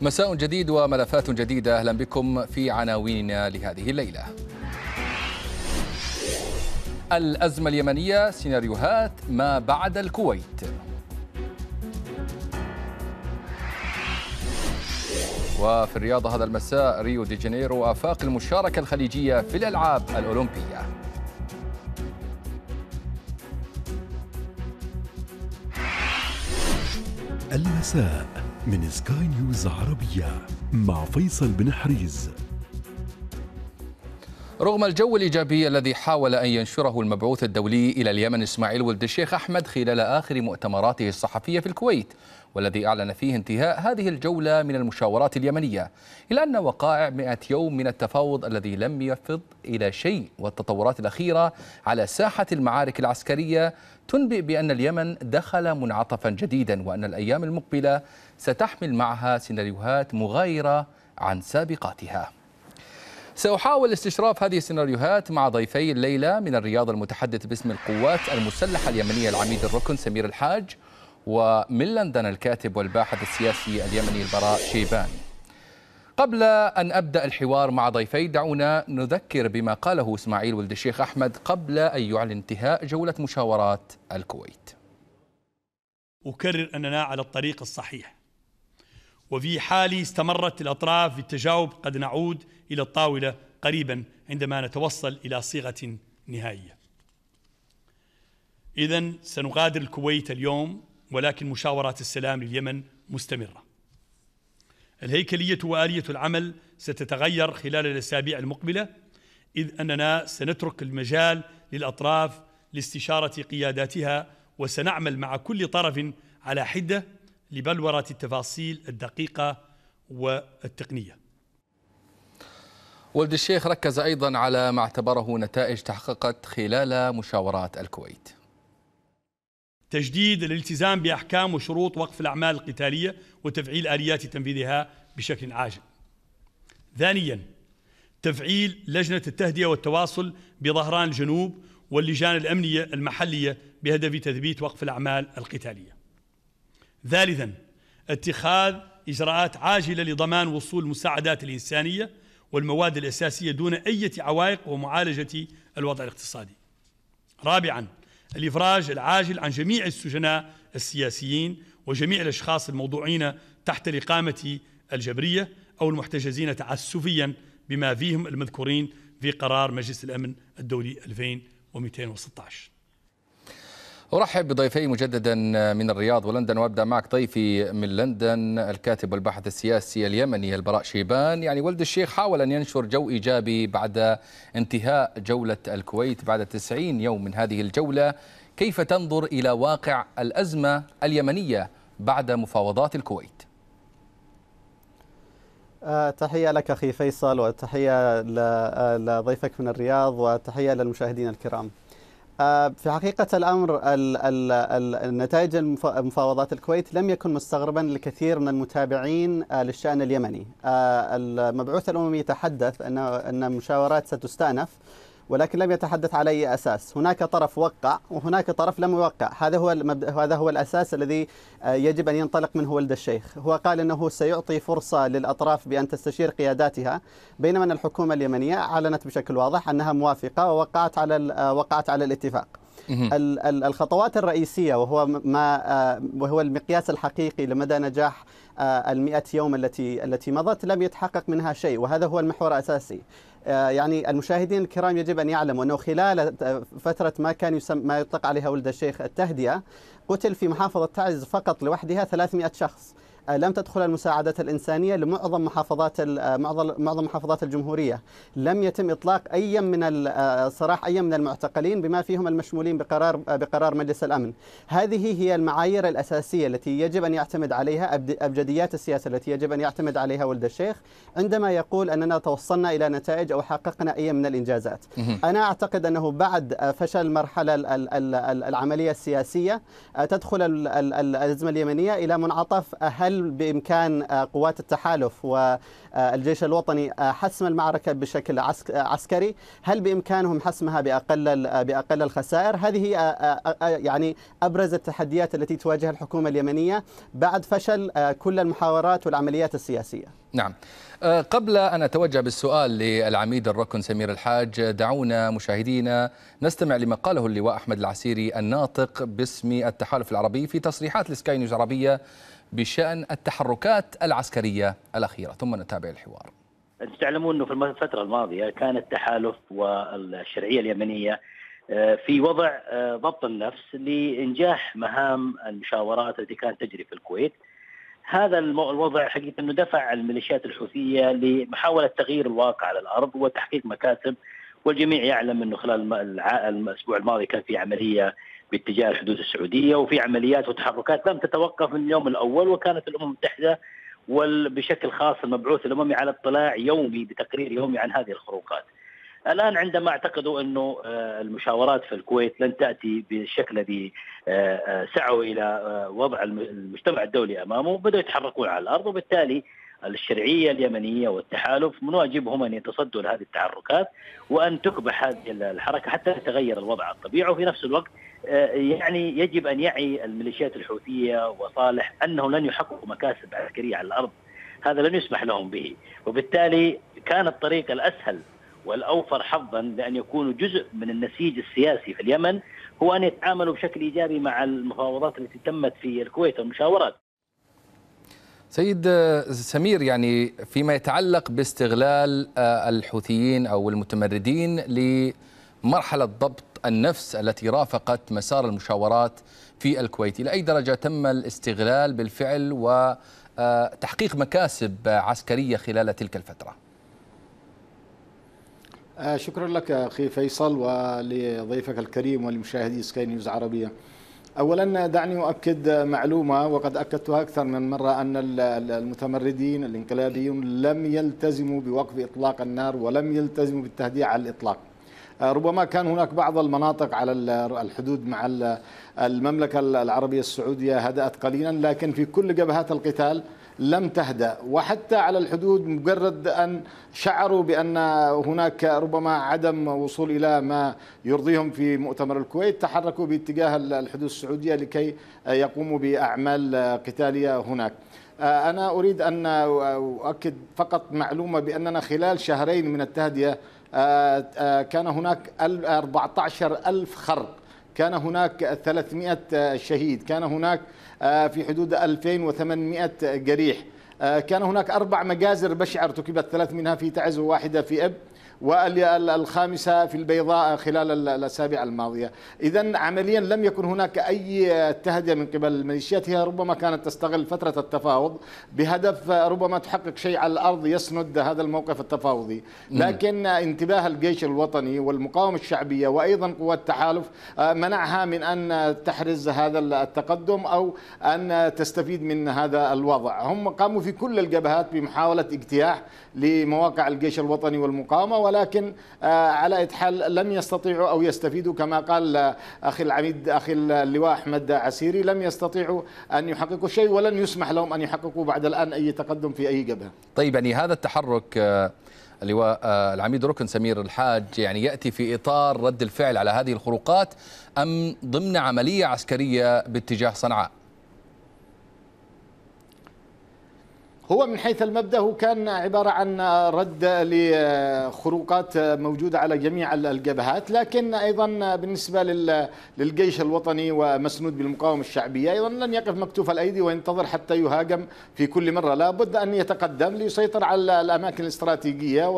مساء جديد وملفات جديدة أهلا بكم في عناويننا لهذه الليلة الأزمة اليمنية سيناريوهات ما بعد الكويت وفي الرياضة هذا المساء ريو دي جانيرو آفاق المشاركة الخليجية في الألعاب الأولمبية المساء من سكاي نيوز عربية مع فيصل بن حريز رغم الجو الإيجابي الذي حاول أن ينشره المبعوث الدولي إلى اليمن إسماعيل ولد الشيخ أحمد خلال آخر مؤتمراته الصحفية في الكويت والذي أعلن فيه انتهاء هذه الجولة من المشاورات اليمنية إلا أن وقائع 100 يوم من التفاوض الذي لم يفض إلى شيء والتطورات الأخيرة على ساحة المعارك العسكرية تنبئ بأن اليمن دخل منعطفا جديدا وأن الأيام المقبلة ستحمل معها سيناريوهات مغايرة عن سابقاتها سأحاول استشراف هذه السيناريوهات مع ضيفي الليلة من الرياض المتحدث باسم القوات المسلحة اليمنية العميد الركن سمير الحاج ومن لندن الكاتب والباحث السياسي اليمني البراء شيبان قبل أن أبدأ الحوار مع ضيفي دعونا نذكر بما قاله إسماعيل ولد الشيخ أحمد قبل أن يعلن انتهاء جولة مشاورات الكويت أكرر أننا على الطريق الصحيح وفي حال استمرت الأطراف في التجاوب قد نعود إلى الطاولة قريبا عندما نتوصل إلى صيغة نهائية إذا سنغادر الكويت اليوم ولكن مشاورات السلام لليمن مستمرة الهيكلية وآلية العمل ستتغير خلال الأسابيع المقبلة إذ أننا سنترك المجال للأطراف لاستشارة قياداتها وسنعمل مع كل طرف على حدة لبلورة التفاصيل الدقيقة والتقنية ولد الشيخ ركز أيضا على ما اعتبره نتائج تحققت خلال مشاورات الكويت تجديد الالتزام بأحكام وشروط وقف الأعمال القتالية وتفعيل آليات تنفيذها بشكل عاجل ثانيا تفعيل لجنة التهدئة والتواصل بظهران الجنوب واللجان الأمنية المحلية بهدف تثبيت وقف الأعمال القتالية ثالثا اتخاذ إجراءات عاجلة لضمان وصول المساعدات الإنسانية والمواد الأساسية دون أي عوائق ومعالجة الوضع الاقتصادي رابعا الإفراج العاجل عن جميع السجناء السياسيين وجميع الأشخاص الموضوعين تحت الإقامة الجبرية أو المحتجزين تعسفيا بما فيهم المذكورين في قرار مجلس الأمن الدولي 2216 أرحب بضيفي مجددا من الرياض ولندن وأبدأ معك ضيفي من لندن الكاتب والباحث السياسي اليمني البراء شيبان يعني ولد الشيخ حاول أن ينشر جو إيجابي بعد انتهاء جولة الكويت بعد 90 يوم من هذه الجولة كيف تنظر إلى واقع الأزمة اليمنية بعد مفاوضات الكويت؟ آه، تحية لك أخي فيصل وتحية آه، لضيفك من الرياض وتحية للمشاهدين الكرام آه، في حقيقة الأمر النتائج مفاوضات الكويت لم يكن مستغربا لكثير من المتابعين آه، للشأن اليمني آه، المبعوث الأممي تحدث أن المشاورات ستستأنف ولكن لم يتحدث على أي أساس هناك طرف وقع وهناك طرف لم يوقع هذا هو المبد... هذا هو الأساس الذي آه، يجب أن ينطلق منه ولد الشيخ هو قال أنه سيعطي فرصة للأطراف بأن تستشير قياداتها بينما أن الحكومة اليمنية أعلنت بشكل واضح أنها موافقة ووقعت على ال... آه، وقعت على الاتفاق الخطوات الرئيسية وهو ما آه، وهو المقياس الحقيقي لمدى نجاح آه، المئة يوم التي التي مضت لم يتحقق منها شيء وهذا هو المحور الأساسي آه، يعني المشاهدين الكرام يجب ان يعلموا انه خلال فتره ما كان يسمى ما يطلق عليها ولد الشيخ التهدئه قتل في محافظه تعز فقط لوحدها 300 شخص لم تدخل المساعدات الإنسانية لمعظم محافظات آه، معظم محافظات الجمهورية لم يتم إطلاق أي من آه، صراح أي من المعتقلين بما فيهم المشمولين بقرار بقرار مجلس الأمن هذه هي المعايير الأساسية التي يجب أن يعتمد عليها أبجديات السياسة التي يجب أن يعتمد عليها ولد الشيخ عندما يقول أننا توصلنا إلى نتائج أو حققنا أي من الإنجازات أنا أعتقد أنه بعد آه، فشل مرحلة العملية السياسية تدخل الأزمة اليمنية إلى منعطف أهل هل بإمكان آه، قوات التحالف والجيش الوطني آه، حسم المعركة بشكل آه، عسكري هل بإمكانهم حسمها بأقل بأقل الخسائر هذه يعني أبرز التحديات التي تواجه الحكومة اليمنية بعد فشل كل المحاورات والعمليات السياسية نعم قبل أن أتوجه بالسؤال للعميد الركن سمير الحاج دعونا مشاهدينا نستمع لما قاله اللواء أحمد العسيري الناطق باسم التحالف العربي في تصريحات لسكاي نيوز عربية بشأن التحركات العسكرية الأخيرة ثم نتابع الحوار أنتم تعلمون أنه في الفترة الماضية كان التحالف والشرعية اليمنية آه، في وضع آه، ضبط النفس لإنجاح مهام المشاورات التي كانت تجري في الكويت هذا الوضع حقيقة أنه دفع الميليشيات الحوثية لمحاولة تغيير الواقع على الأرض وتحقيق مكاسب والجميع يعلم أنه خلال الأسبوع الماضي كان في عملية باتجاه الحدود السعوديه وفي عمليات وتحركات لم تتوقف من اليوم الاول وكانت الامم المتحده وبشكل خاص المبعوث الاممي على اطلاع يومي بتقرير يومي عن هذه الخروقات. الان عندما اعتقدوا انه آه، المشاورات في الكويت لن تاتي بالشكل الذي آه، آه، سعوا الى وضع المجتمع الدولي امامه بداوا يتحركون على الارض وبالتالي الشرعيه اليمنيه والتحالف من واجبهم ان يتصدوا لهذه التحركات وان تكبح هذه الحركه حتى يتغير الوضع الطبيعي وفي نفس الوقت آه، يعني يجب ان يعي الميليشيات الحوثيه وصالح انه لن يحققوا مكاسب عسكريه على الارض هذا لن يسمح لهم به وبالتالي كان الطريق الاسهل والاوفر حظا لان يكونوا جزء من النسيج السياسي في اليمن هو ان يتعاملوا بشكل ايجابي مع المفاوضات التي تمت في الكويت والمشاورات سيد سمير يعني فيما يتعلق باستغلال آه، الحوثيين أو المتمردين لمرحلة ضبط النفس التي رافقت مسار المشاورات في الكويت إلى أي درجة تم الاستغلال بالفعل وتحقيق آه، مكاسب عسكرية خلال تلك الفترة آه، شكرا لك أخي فيصل ولضيفك الكريم ولمشاهدي سكاي نيوز عربية اولا دعني اؤكد معلومه وقد اكدتها اكثر من مره ان المتمردين الانقلابيون لم يلتزموا بوقف اطلاق النار ولم يلتزموا بالتهدئه على الاطلاق آه، ربما كان هناك بعض المناطق على الحدود مع المملكه العربيه السعوديه هدات قليلا لكن في كل جبهات القتال لم تهدأ وحتى على الحدود مجرد أن شعروا بأن هناك ربما عدم وصول إلى ما يرضيهم في مؤتمر الكويت تحركوا باتجاه الحدود السعودية لكي يقوموا بأعمال قتالية هناك آه، أنا أريد أن أؤكد فقط معلومة بأننا خلال شهرين من التهدئة آه، آه، كان هناك 14 ألف خرق كان هناك 300 شهيد كان هناك آه، في حدود 2800 جريح آه، كان هناك أربع مجازر بشعة ارتكبت ثلاث منها في تعز وواحدة في أب والخامسة في البيضاء خلال الأسابيع الماضية إذا عمليا لم يكن هناك أي تهدئة من قبل الميليشيات هي ربما كانت تستغل فترة التفاوض بهدف ربما تحقق شيء على الأرض يسند هذا الموقف التفاوضي نعم. لكن انتباه الجيش الوطني والمقاومة الشعبية وأيضا قوات التحالف آه، منعها من أن تحرز هذا التقدم أو أن تستفيد من هذا الوضع هم قاموا في كل الجبهات بمحاولة اجتياح لمواقع الجيش الوطني والمقاومة ولكن آه، على حال لم يستطيعوا أو يستفيدوا كما قال آه، أخي العميد أخي اللواء أحمد عسيري لم يستطيعوا أن يحققوا شيء ولن يسمح لهم أن يحققوا بعد الآن أي تقدم في أي جبهة طيب يعني هذا التحرك آه، اللواء العميد ركن سمير الحاج يعني ياتي في اطار رد الفعل على هذه الخروقات ام ضمن عمليه عسكريه باتجاه صنعاء؟ هو من حيث المبدا هو كان عباره عن رد لخروقات موجوده على جميع الجبهات لكن ايضا بالنسبه للجيش الوطني ومسنود بالمقاومه الشعبيه ايضا لن يقف مكتوف الايدي وينتظر حتى يهاجم في كل مره لا بد ان يتقدم ليسيطر على الاماكن الاستراتيجيه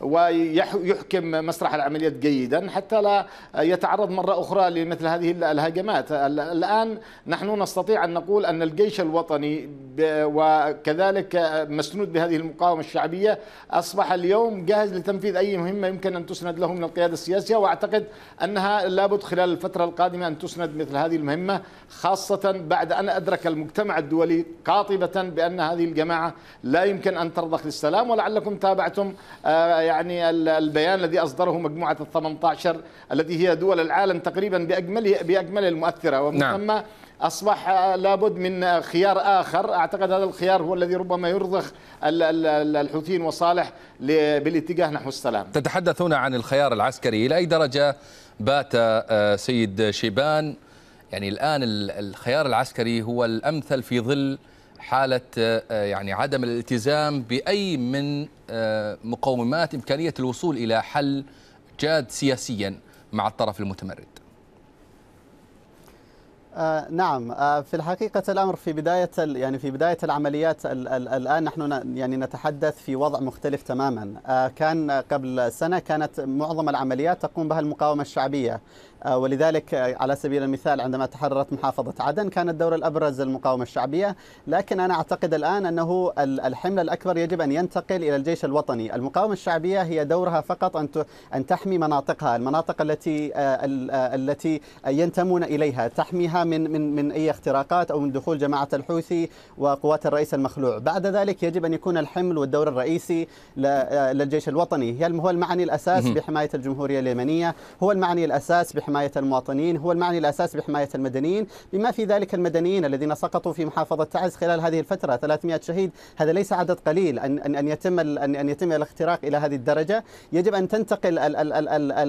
ويحكم مسرح العمليات جيدا حتى لا يتعرض مره اخرى لمثل هذه الهجمات الان نحن نستطيع ان نقول ان الجيش الوطني وكذلك ذلك مسنود بهذه المقاومة الشعبية أصبح اليوم جاهز لتنفيذ أي مهمة يمكن أن تسند له من القيادة السياسية وأعتقد أنها لابد خلال الفترة القادمة أن تسند مثل هذه المهمة خاصة بعد أن أدرك المجتمع الدولي قاطبة بأن هذه الجماعة لا يمكن أن ترضخ للسلام ولعلكم تابعتم آه، يعني البيان الذي أصدره مجموعة ال 18 التي هي دول العالم تقريبا بأجمله بأجمله المؤثرة ومن نعم. ثم أصبح آه، لابد من آه، خيار آخر أعتقد هذا الخيار هو الذي ربما يرضخ الحوثيين وصالح بالاتجاه نحو السلام تتحدث هنا عن الخيار العسكري إلى أي درجة بات آه، سيد شيبان يعني الآن الخيار العسكري هو الأمثل في ظل حالة يعني عدم الالتزام بأي من مقومات إمكانية الوصول إلى حل جاد سياسيا مع الطرف المتمرد آه نعم آه في الحقيقة الأمر في بداية يعني في بداية العمليات الآن نحن يعني نتحدث في وضع مختلف تماما آه كان قبل سنة كانت معظم العمليات تقوم بها المقاومة الشعبية آه، ولذلك آه، على سبيل المثال عندما تحررت محافظة عدن كان الدور الأبرز المقاومة الشعبية لكن أنا أعتقد الآن أنه الحمل الأكبر يجب أن ينتقل إلى الجيش الوطني المقاومة الشعبية هي دورها فقط أن أن تحمي مناطقها المناطق التي آه، التي ينتمون إليها تحميها من من من أي اختراقات أو من دخول جماعة الحوثي وقوات الرئيس المخلوع بعد ذلك يجب أن يكون الحمل والدور الرئيسي للجيش الوطني هو المعني الأساس بحماية الجمهورية اليمنية هو المعني الأساس بحماية حماية المواطنين هو المعني الأساسي بحماية المدنيين بما في ذلك المدنيين الذين سقطوا في محافظة تعز خلال هذه الفترة 300 شهيد هذا ليس عدد قليل أن أن أن يتم أن أن يتم الاختراق إلى هذه الدرجة يجب أن تنتقل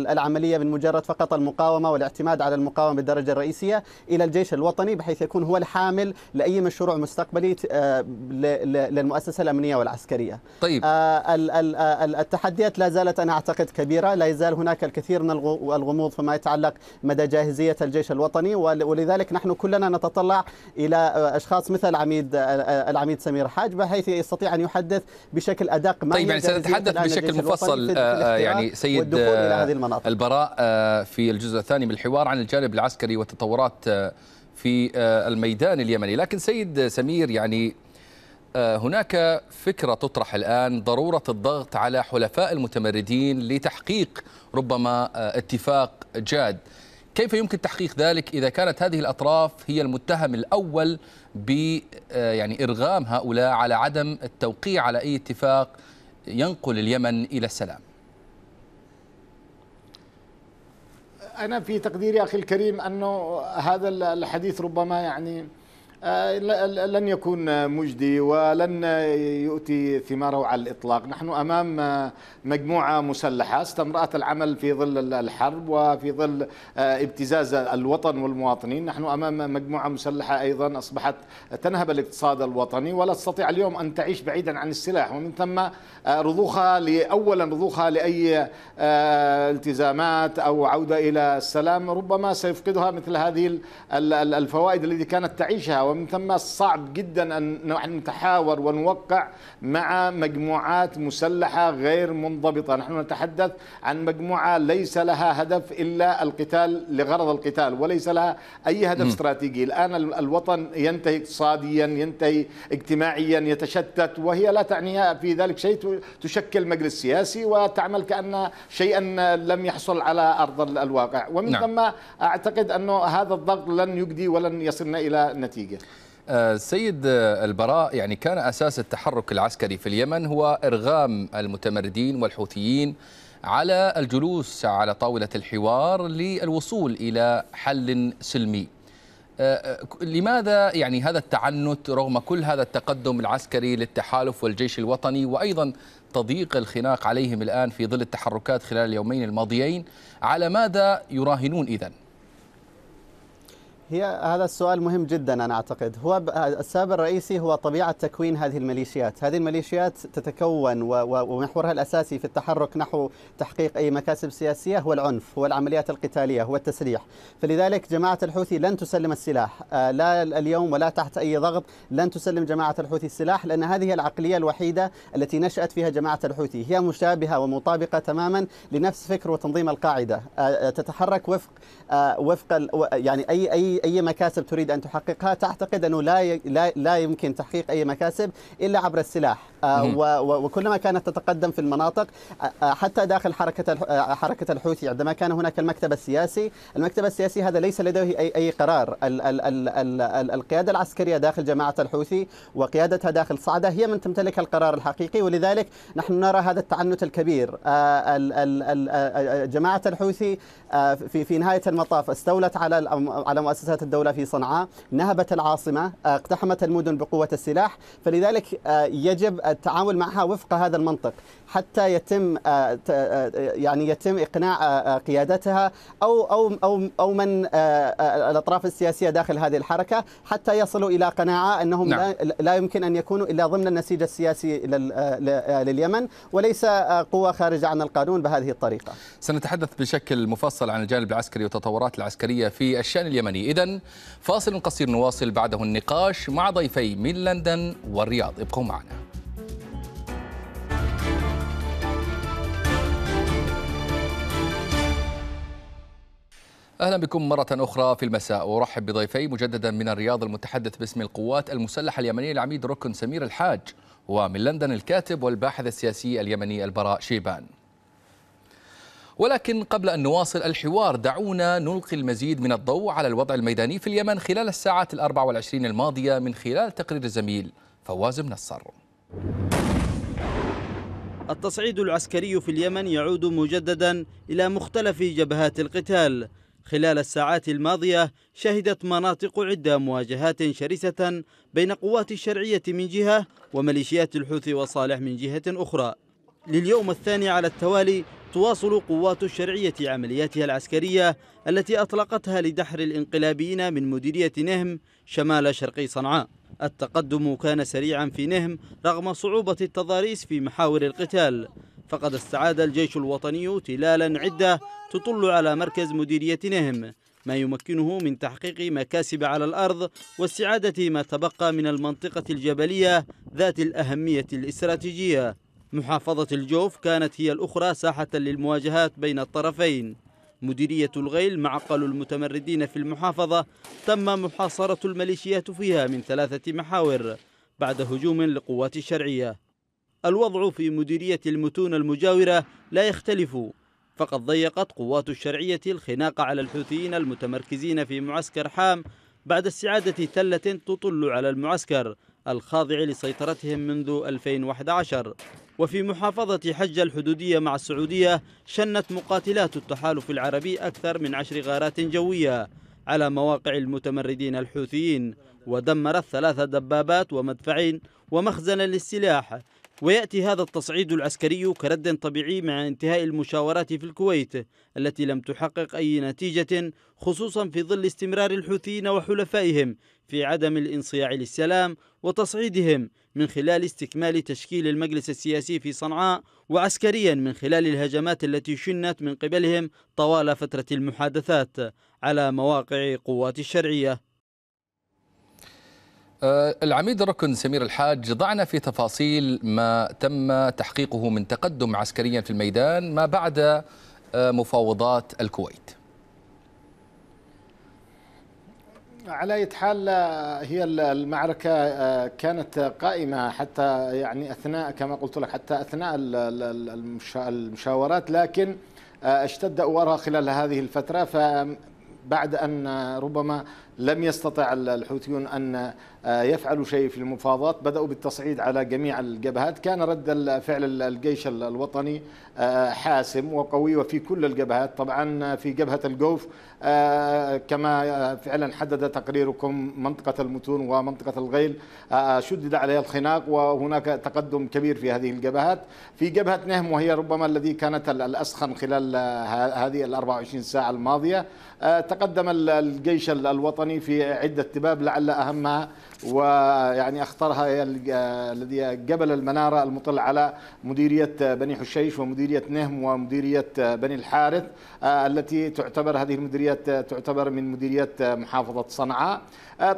العملية من مجرد فقط المقاومة والاعتماد على المقاومة بالدرجة الرئيسية إلى الجيش الوطني بحيث يكون هو الحامل لأي مشروع مستقبلي آه، للمؤسسة الأمنية والعسكرية طيب آه، آه، التحديات لا زالت أنا أعتقد كبيرة لا يزال هناك الكثير من الغموض فيما يتعلق العراق مدى جاهزية الجيش الوطني ولذلك نحن كلنا نتطلع إلى آه، أشخاص مثل عميد آه، آه، العميد سمير حاج بحيث يستطيع أن يحدث بشكل أدق ما طيب يعني سنتحدث بشكل مفصل يعني سيد البراء في الجزء الثاني من الحوار عن الجانب العسكري والتطورات في الميدان اليمني لكن سيد سمير يعني هناك فكرة تطرح الآن ضرورة الضغط على حلفاء المتمردين لتحقيق ربما آه، اتفاق جاد كيف يمكن تحقيق ذلك إذا كانت هذه الأطراف هي المتهم الأول ب آه، يعني إرغام هؤلاء على عدم التوقيع على أي اتفاق ينقل اليمن إلى السلام أنا في تقديري أخي الكريم أنه هذا الحديث ربما يعني آه، لن يكون مجدي ولن يؤتي ثماره على الإطلاق نحن أمام مجموعة مسلحة استمرأت العمل في ظل الحرب وفي ظل آه، ابتزاز الوطن والمواطنين نحن أمام مجموعة مسلحة أيضا أصبحت تنهب الاقتصاد الوطني ولا تستطيع اليوم أن تعيش بعيدا عن السلاح ومن ثم آه، رضوخها أولا رضوخها لأي التزامات أو عودة إلى السلام ربما سيفقدها مثل هذه الفوائد التي كانت تعيشها ومن ثم صعب جدا أن نحن نتحاور ونوقع مع مجموعات مسلحة غير منضبطة نحن نتحدث عن مجموعة ليس لها هدف إلا القتال لغرض القتال وليس لها أي هدف م. استراتيجي الآن الوطن ينتهي اقتصاديا ينتهي اجتماعيا يتشتت وهي لا تعنيها في ذلك شيء تشكل مجلس سياسي وتعمل كأن شيئا لم يحصل على أرض الواقع ومن نعم. ثم أعتقد أنه هذا الضغط لن يجدي ولن يصلنا إلى نتيجة آه، سيد آه، البراء يعني كان أساس التحرك العسكري في اليمن هو إرغام المتمردين والحوثيين على الجلوس على طاولة الحوار للوصول إلى حل سلمي آه، لماذا يعني هذا التعنت رغم كل هذا التقدم العسكري للتحالف والجيش الوطني وأيضا تضييق الخناق عليهم الآن في ظل التحركات خلال اليومين الماضيين على ماذا يراهنون إذن؟ هي هذا السؤال مهم جدا أنا أعتقد هو السبب الرئيسي هو طبيعة تكوين هذه الميليشيات هذه الميليشيات تتكون ومحورها الأساسي في التحرك نحو تحقيق أي مكاسب سياسية هو العنف هو العمليات القتالية هو التسليح فلذلك جماعة الحوثي لن تسلم السلاح آه، لا اليوم ولا تحت أي ضغط لن تسلم جماعة الحوثي السلاح لأن هذه العقلية الوحيدة التي نشأت فيها جماعة الحوثي هي مشابهة ومطابقة تماما لنفس فكر وتنظيم القاعدة آه، آه، تتحرك وفق وفق يعني أي أي اي مكاسب تريد ان تحققها تعتقد انه لا لا يمكن تحقيق اي مكاسب الا عبر السلاح آه، وكلما كانت تتقدم في المناطق آه، آه، حتى داخل حركه حركه الحوثي عندما كان هناك المكتب السياسي، المكتب السياسي هذا ليس لديه اي اي قرار، ال ال القياده العسكريه داخل جماعه الحوثي وقيادتها داخل صعده هي من تمتلك القرار الحقيقي ولذلك نحن نرى هذا التعنت الكبير ال ال جماعه الحوثي في في نهايه المطاف استولت على على مؤسسه مؤسسات الدولة في صنعاء نهبت العاصمة آه، اقتحمت المدن بقوة السلاح فلذلك آه، يجب التعامل معها وفق هذا المنطق حتى يتم آه، يعني يتم إقناع قيادتها أو أو أو أو من الأطراف السياسية داخل هذه الحركة حتى يصلوا إلى قناعة أنهم نعم. لا يمكن أن يكونوا إلا ضمن النسيج السياسي لليمن وليس قوة خارجة عن القانون بهذه الطريقة سنتحدث بشكل مفصل عن الجانب العسكري والتطورات العسكرية في الشأن اليمني إذا فاصل قصير نواصل بعده النقاش مع ضيفي من لندن والرياض ابقوا معنا اهلا بكم مره اخرى في المساء ارحب بضيفي مجددا من الرياض المتحدث باسم القوات المسلحه اليمنيه العميد ركن سمير الحاج ومن لندن الكاتب والباحث السياسي اليمني البراء شيبان ولكن قبل أن نواصل الحوار دعونا نلقي المزيد من الضوء على الوضع الميداني في اليمن خلال الساعات الأربع والعشرين الماضية من خلال تقرير الزميل فواز منصر التصعيد العسكري في اليمن يعود مجددا إلى مختلف جبهات القتال خلال الساعات الماضية شهدت مناطق عدة مواجهات شرسة بين قوات الشرعية من جهة وميليشيات الحوثي وصالح من جهة أخرى لليوم الثاني على التوالي تواصل قوات الشرعية عملياتها العسكرية التي أطلقتها لدحر الانقلابيين من مديرية نهم شمال شرقي صنعاء التقدم كان سريعا في نهم رغم صعوبة التضاريس في محاور القتال فقد استعاد الجيش الوطني تلالا عدة تطل على مركز مديرية نهم ما يمكنه من تحقيق مكاسب على الأرض واستعادة ما تبقى من المنطقة الجبلية ذات الأهمية الاستراتيجية محافظة الجوف كانت هي الأخرى ساحة للمواجهات بين الطرفين مديرية الغيل معقل المتمردين في المحافظة تم محاصرة الميليشيات فيها من ثلاثة محاور بعد هجوم لقوات الشرعية الوضع في مديرية المتون المجاورة لا يختلف فقد ضيقت قوات الشرعية الخناق على الحوثيين المتمركزين في معسكر حام بعد استعادة تلة تطل على المعسكر الخاضع لسيطرتهم منذ 2011 وفي محافظة حج الحدودية مع السعودية شنت مقاتلات التحالف العربي أكثر من عشر غارات جوية على مواقع المتمردين الحوثيين ودمرت ثلاث دبابات ومدفعين ومخزنا للسلاح ويأتي هذا التصعيد العسكري كرد طبيعي مع انتهاء المشاورات في الكويت التي لم تحقق أي نتيجة خصوصا في ظل استمرار الحوثيين وحلفائهم في عدم الانصياع للسلام وتصعيدهم من خلال استكمال تشكيل المجلس السياسي في صنعاء وعسكريا من خلال الهجمات التي شنت من قبلهم طوال فترة المحادثات على مواقع قوات الشرعية آه، العميد الركن سمير الحاج ضعنا في تفاصيل ما تم تحقيقه من تقدم عسكريا في الميدان ما بعد آه، مفاوضات الكويت على أي حال هي المعركة آه، كانت قائمة حتى يعني أثناء كما قلت لك حتى أثناء المشاورات لكن آه، اشتد اوارها خلال هذه الفترة فبعد أن آه، ربما لم يستطع الحوثيون أن آه، يفعلوا شيء في المفاوضات بدأوا بالتصعيد على جميع الجبهات كان رد فعل الجيش الوطني آه، حاسم وقوي وفي كل الجبهات طبعا آه، في جبهة الجوف كما فعلا حدد تقريركم منطقة المتون ومنطقة الغيل شدد عليها الخناق وهناك تقدم كبير في هذه الجبهات في جبهة نهم وهي ربما الذي كانت الأسخن خلال هذه ال 24 ساعة الماضية تقدم الجيش الوطني الوطني في عدة باب لعل أهمها ويعني اخطرها هي الذي جبل المناره المطل على مديريه بني حشيش ومديريه نهم ومديريه بني الحارث آه، التي تعتبر هذه المديريات آه، تعتبر من مديريات آه، محافظه صنعاء.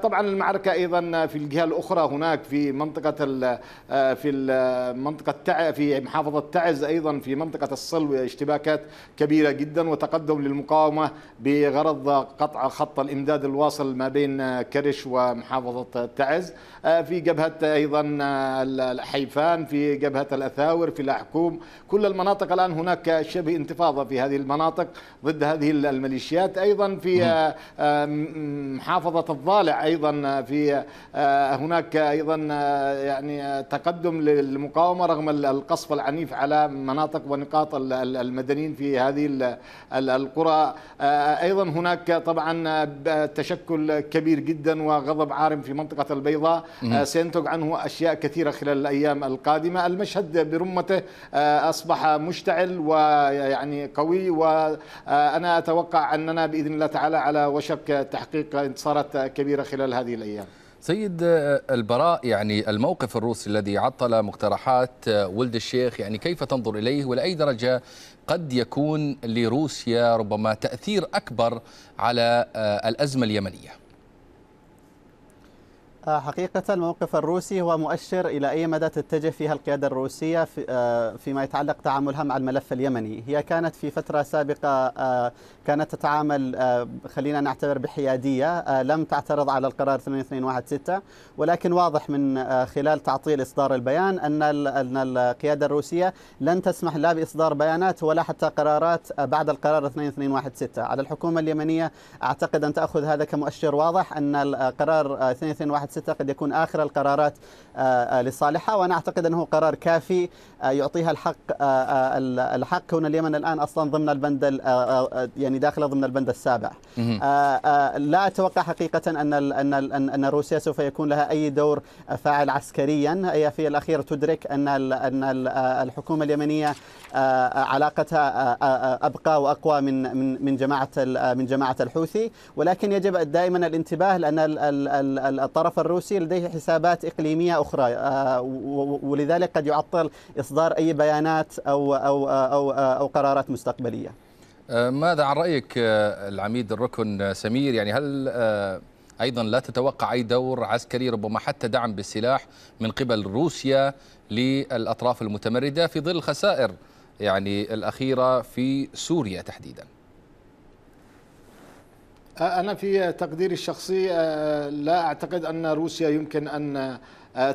طبعا المعركه ايضا في الجهه الاخرى هناك في منطقه في منطقه في محافظه تعز ايضا في منطقه الصلو اشتباكات كبيره جدا وتقدم للمقاومه بغرض قطع خط الامداد الواصل ما بين كرش ومحافظه تعز آه، في جبهة أيضا آه، حيفان في جبهة الأثاور في الأحكوم كل المناطق الآن هناك شبه انتفاضة في هذه المناطق ضد هذه الميليشيات أيضا في آه، محافظة الضالع أيضا في هناك أيضا يعني تقدم للمقاومة رغم القصف العنيف على مناطق ونقاط المدنيين في هذه القرى أيضا هناك طبعا تشكل كبير جدا وغضب عارم في منطقة البيضاء آه، سينتج عنه أشياء كثيرة خلال الأيام القادمة المشهد برمته آه، أصبح مشتعل ويعني قوي وأنا آه، أتوقع أننا بإذن الله تعالى على وشك تحقيق انتصارات كبيرة خلال هذه الأيام سيد البراء يعني الموقف الروسي الذي عطل مقترحات ولد الشيخ يعني كيف تنظر إليه ولأي درجة قد يكون لروسيا ربما تأثير أكبر على الأزمة اليمنية حقيقة الموقف الروسي هو مؤشر إلى أي مدى تتجه فيها القيادة الروسية آه، فيما يتعلق تعاملها مع الملف اليمني هي كانت في فترة سابقة آه، كانت تتعامل آه، خلينا نعتبر بحيادية لم تعترض على القرار 2216 ولكن واضح من خلال تعطيل إصدار البيان أن أن القيادة الروسية لن تسمح لا بإصدار بيانات ولا حتى قرارات بعد القرار 2216 على الحكومة اليمنية أعتقد أن تأخذ هذا كمؤشر واضح أن القرار 2216 ستة قد يكون آخر القرارات آه، آه، لصالحها وأنا أعتقد أنه قرار كافي آه، يعطيها الحق الحق هنا اليمن الآن أصلا ضمن البند يعني داخلة ضمن البند السابع لا أتوقع حقيقة أن أن أن روسيا سوف يكون لها أي دور فاعل عسكريا هي في الأخير تدرك أن أن الحكومة اليمنية علاقتها أبقى وأقوى من من من جماعة من جماعة الحوثي ولكن يجب دائما الانتباه لأن الطرف الروسي لديه حسابات إقليمية أخرى آه، ولذلك قد يعطل إصدار أي بيانات أو, أو, أو, أو قرارات مستقبلية آه، ماذا عن رأيك آه، العميد الركن سمير يعني هل أيضا لا تتوقع أي دور عسكري ربما حتى دعم بالسلاح من قبل روسيا للأطراف المتمردة في ظل الخسائر يعني الأخيرة في سوريا تحديداً أنا في تقديري الشخصي لا أعتقد أن روسيا يمكن أن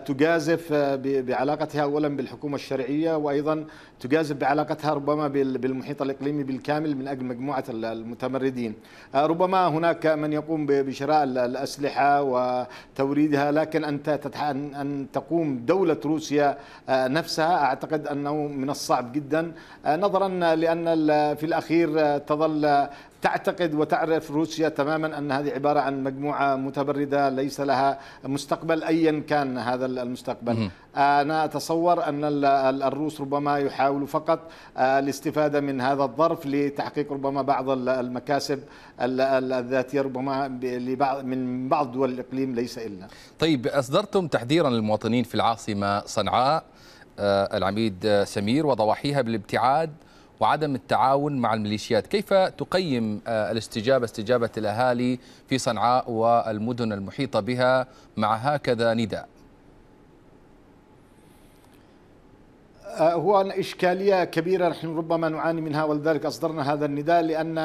تجازف بعلاقتها اولا بالحكومه الشرعيه وايضا تجازف بعلاقتها ربما بالمحيط الاقليمي بالكامل من اجل مجموعه المتمردين. ربما هناك من يقوم بشراء الاسلحه وتوريدها لكن ان ان تقوم دوله روسيا نفسها اعتقد انه من الصعب جدا نظرا لان في الاخير تظل تعتقد وتعرف روسيا تماما أن هذه عبارة عن مجموعة متبردة ليس لها مستقبل أيا كان هذا المستقبل أنا أتصور أن الروس ربما يحاولوا فقط آه، الاستفادة من هذا الظرف لتحقيق ربما بعض المكاسب الذاتية ربما لبعض من بعض دول الإقليم ليس الا طيب أصدرتم تحذيرا للمواطنين في العاصمة صنعاء آه، العميد آه، سمير وضواحيها بالابتعاد وعدم التعاون مع الميليشيات كيف تقيم آه، الاستجابة استجابة الأهالي في صنعاء والمدن المحيطة بها مع هكذا نداء آه، هو إشكالية كبيرة نحن ربما نعاني منها ولذلك أصدرنا هذا النداء لأن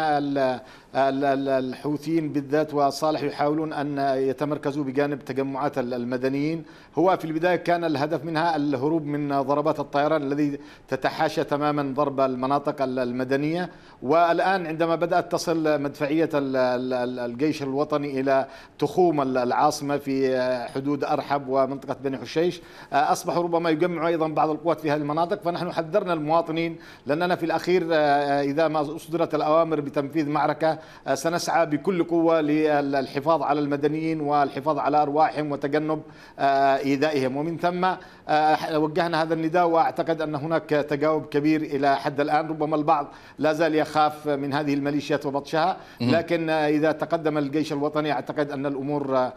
الحوثيين بالذات وصالح يحاولون أن يتمركزوا بجانب تجمعات المدنيين هو في البداية كان الهدف منها الهروب من ضربات الطيران الذي تتحاشى تماما ضرب المناطق المدنية والآن عندما بدأت تصل مدفعية الجيش الوطني إلى تخوم العاصمة في حدود أرحب ومنطقة بني حشيش أصبحوا ربما يجمعوا أيضا بعض القوات في هذه المناطق فنحن حذرنا المواطنين لأننا في الأخير آه، إذا ما أصدرت الأوامر بتنفيذ معركة سنسعى بكل قوة للحفاظ على المدنيين والحفاظ على أرواحهم وتجنب آه، إيذائهم ومن ثم آه، وجهنا هذا النداء وأعتقد أن هناك تجاوب كبير إلى حد الآن ربما البعض لا زال يخاف من هذه الميليشيات وبطشها لكن آه، إذا تقدم الجيش الوطني أعتقد أن الأمور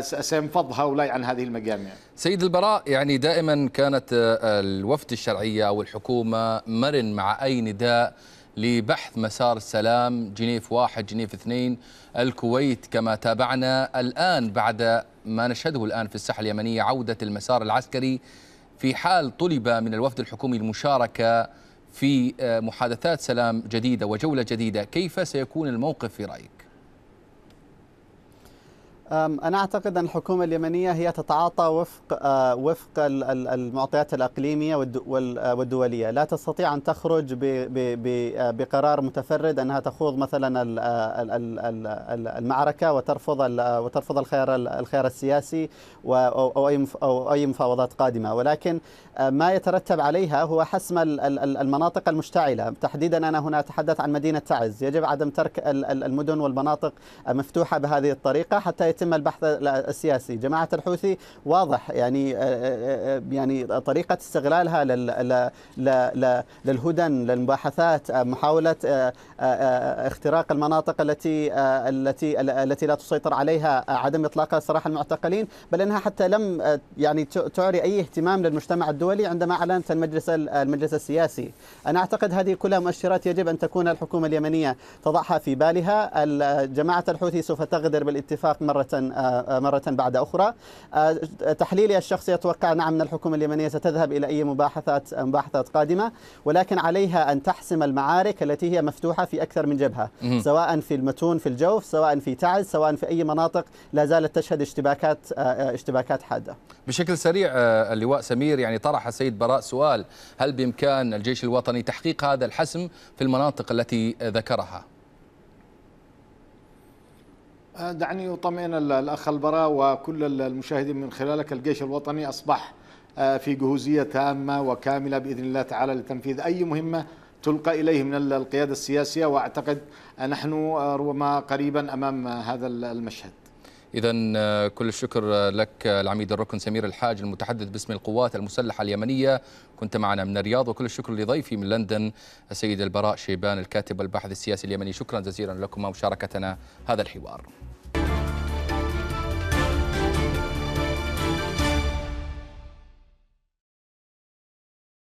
سينفض هؤلاء عن هذه المجامع سيد البراء يعني دائما كانت الوفد الشرعية أو الحكومة مرن مع أي نداء لبحث مسار السلام جنيف واحد جنيف اثنين الكويت كما تابعنا الآن بعد ما نشهده الآن في الساحة اليمنية عودة المسار العسكري في حال طلب من الوفد الحكومي المشاركة في آه، محادثات سلام جديدة وجولة جديدة كيف سيكون الموقف في رأيك؟ أنا أعتقد أن الحكومة اليمنية هي تتعاطى وفق آه، وفق المعطيات الأقليمية آه، والدولية، لا تستطيع أن تخرج آه، بقرار متفرد أنها تخوض مثلا المعركة وترفض وترفض الخيار الخيار السياسي أو أي أو أي مفاوضات قادمة، ولكن ما يترتب عليها هو حسم المناطق المشتعلة، تحديدا أنا هنا أتحدث عن مدينة تعز، يجب عدم ترك المدن والمناطق مفتوحة بهذه الطريقة حتى يتم البحث السياسي جماعة الحوثي واضح يعني آه، آه، آه، يعني طريقة استغلالها للهدن للمباحثات محاولة اختراق المناطق التي التي التي لا تسيطر عليها عدم اطلاق سراح المعتقلين بل انها حتى لم يعني تعري اي اهتمام للمجتمع الدولي عندما اعلنت المجلس المجلس السياسي انا اعتقد هذه كلها مؤشرات يجب ان تكون الحكومة اليمنية تضعها في بالها جماعة الحوثي سوف تغدر بالاتفاق مرة آه، آه، مرة بعد أخرى آه، تحليلي الشخصي أتوقع نعم أن الحكومة اليمنية ستذهب إلى أي مباحثات مباحثات قادمة ولكن عليها أن تحسم المعارك التي هي مفتوحة في أكثر من جبهة سواء في المتون في الجوف سواء في تعز سواء في أي مناطق لا زالت تشهد اشتباكات اشتباكات حادة بشكل سريع اللواء سمير يعني طرح السيد براء سؤال هل بإمكان الجيش الوطني تحقيق هذا الحسم في المناطق التي ذكرها دعني أطمئن الأخ البراء وكل المشاهدين من خلالك الجيش الوطني أصبح آه، في جهوزية تامة وكاملة بإذن الله تعالى لتنفيذ أي مهمة تلقى إليه من القيادة السياسية وأعتقد نحن آه، ربما قريبا أمام هذا المشهد إذا آه، كل الشكر لك العميد الركن سمير الحاج المتحدث باسم القوات المسلحة اليمنية كنت معنا من الرياض وكل الشكر لضيفي من لندن السيد البراء شيبان الكاتب والباحث السياسي اليمني شكرا جزيلا لكم مشاركتنا هذا الحوار